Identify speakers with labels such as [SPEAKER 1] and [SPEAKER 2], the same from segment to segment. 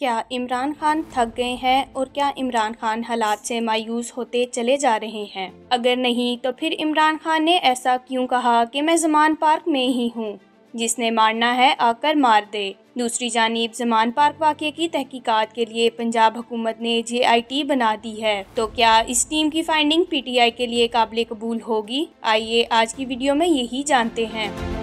[SPEAKER 1] क्या इमरान खान थक गए हैं और क्या इमरान खान हालात से मायूस होते चले जा रहे हैं अगर नहीं तो फिर इमरान खान ने ऐसा क्यों कहा कि मैं जमान पार्क में ही हूँ जिसने मारना है आकर मार दे दूसरी जानब जमान पार्क वाक़े की तहकीकात के लिए पंजाब हुकूमत ने जे आई टी बना दी है तो क्या इस टीम की फाइंडिंग पी टी आई के लिए काबिल कबूल होगी आइए आज की वीडियो में यही जानते हैं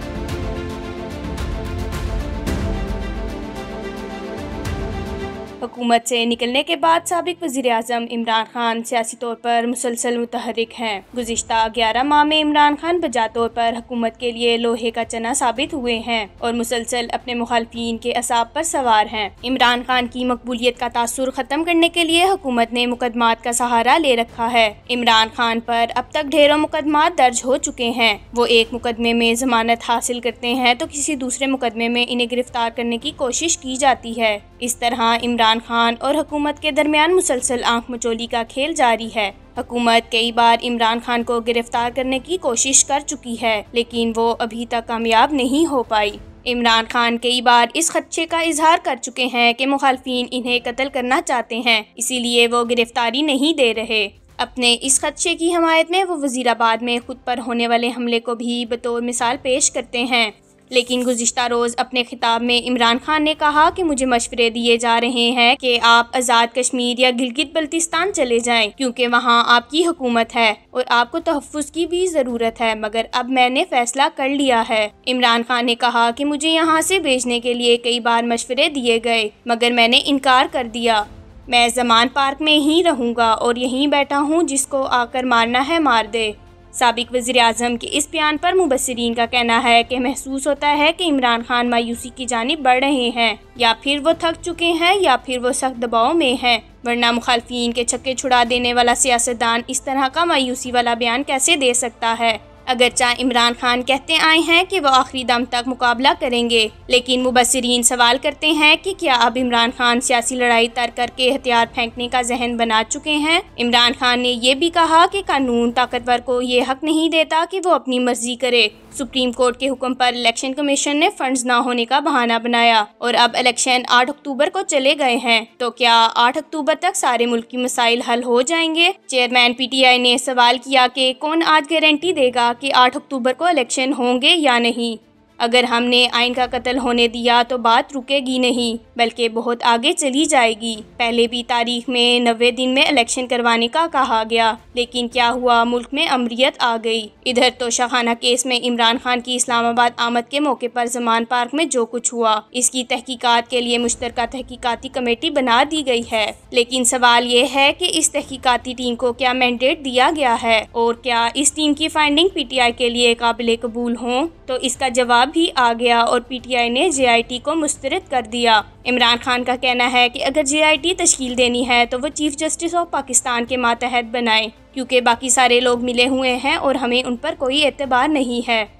[SPEAKER 1] हुकूमत से निकलने के बाद सबक वजी अजम इमरान खान सियासी तौर पर मुसलसल मुतहरक हैं गुजशत ग्यारह माह में इमरान खान बजा तौर पर हुकूमत के लिए लोहे का चना साबित हुए हैं और मुसलसल अपने मुखालफी के असाब पर सवार हैं इमरान खान की मकबूलियत का तासर ख़त्म करने के लिए हुकूमत ने मुकदमात का सहारा ले रखा है इमरान खान पर अब तक ढेरों मुकदमात दर्ज हो चुके हैं वो एक मुकदमे में जमानत हासिल करते हैं तो किसी दूसरे मुकदमे में इन्हें गिरफ्तार करने की कोशिश की जाती है इस तरह इमरान खान और हुकूमत के दरमियान मुसलसल आंख मचोली का खेल जारी है हुकूमत कई बार इमरान खान को गिरफ्तार करने की कोशिश कर चुकी है लेकिन वो अभी तक कामयाब नहीं हो पाई इमरान खान कई बार इस खदशे का इजहार कर चुके हैं कि मुखालफी इन्हें कत्ल करना चाहते हैं इसीलिए वो गिरफ्तारी नहीं दे रहे अपने इस खदशे की हमायत में वो वजीराबाद में खुद पर होने वाले हमले को भी बतौर मिसाल पेश करते हैं लेकिन गुज्त रोज़ अपने खिताब में इमरान खान ने कहा कि मुझे मशवरे दिए जा रहे हैं कि आप आज़ाद कश्मीर या गिलगित बल्तिस्तान चले जाएं क्योंकि वहाँ आपकी हुकूमत है और आपको तहफ़ की भी ज़रूरत है मगर अब मैंने फ़ैसला कर लिया है इमरान खान ने कहा कि मुझे यहाँ से भेजने के लिए कई बार मशवरे दिए गए मगर मैंने इनकार कर दिया मैं जमान पार्क में ही रहूँगा और यहीं बैठा हूँ जिसको आकर मारना है मार दे सबक वज़ी अजम के इस बयान पर मुबसरीन का कहना है कि महसूस होता है कि इमरान खान मायूसी की जानब बढ़ रहे हैं या फिर वो थक चुके हैं या फिर वो सख्त दबाव में हैं वरना मुखालफी के छक्के छुड़ा देने वाला सियासतदान इस तरह का मायूसी वाला बयान कैसे दे सकता है अगरचा इमरान खान कहते आए हैं कि वह आखिरी दम तक मुकाबला करेंगे लेकिन मुबसरीन सवाल करते हैं कि क्या अब इमरान खान सियासी लड़ाई तर करके हथियार फेंकने का जहन बना चुके हैं इमरान खान ने यह भी कहा कि कानून ताकतवर को ये हक नहीं देता कि वो अपनी मर्जी करे सुप्रीम कोर्ट के हुक्म पर इलेक्शन कमीशन ने फंड्स ना होने का बहाना बनाया और अब इलेक्शन 8 अक्टूबर को चले गए हैं तो क्या 8 अक्टूबर तक सारे मुल्की मसाइल हल हो जाएंगे चेयरमैन पीटीआई ने सवाल किया कि कौन आज गारंटी देगा कि आठ अक्टूबर को इलेक्शन होंगे या नहीं अगर हमने आइन का कत्ल होने दिया तो बात रुकेगी नहीं बल्कि बहुत आगे चली जाएगी पहले भी तारीख में नबे दिन में इलेक्शन करवाने का कहा गया लेकिन क्या हुआ मुल्क में अमरीत आ गई इधर तो शाहाना केस में इमरान खान की इस्लामाबाद आमद के मौके पर जमान पार्क में जो कुछ हुआ इसकी तहकीकत के लिए मुश्तर तहकीकती कमेटी बना दी गई है लेकिन सवाल ये है की इस तहकीकती टीम को क्या मैंडेट दिया गया है और क्या इस टीम की फाइंडिंग पी के लिए काबिल कबूल हों तो इसका जवाब भी आ गया और पीटीआई ने जेआईटी को मुस्तरद कर दिया इमरान खान का कहना है कि अगर जेआईटी तश्कील देनी है तो वो चीफ जस्टिस ऑफ पाकिस्तान के मातहत बनाए क्योंकि बाकी सारे लोग मिले हुए हैं और हमें उन पर कोई एतबार नहीं है